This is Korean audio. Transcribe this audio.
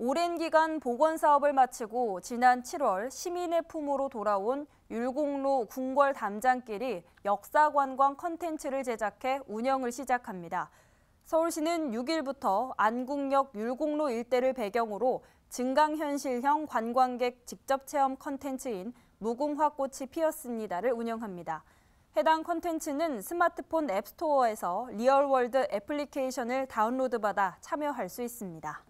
오랜 기간 복원 사업을 마치고 지난 7월 시민의 품으로 돌아온 율곡로 궁궐 담장길이 역사 관광 컨텐츠를 제작해 운영을 시작합니다. 서울시는 6일부터 안국역 율곡로 일대를 배경으로 증강현실형 관광객 직접 체험 컨텐츠인 무궁화꽃이 피었습니다를 운영합니다. 해당 컨텐츠는 스마트폰 앱스토어에서 리얼월드 애플리케이션을 다운로드받아 참여할 수 있습니다.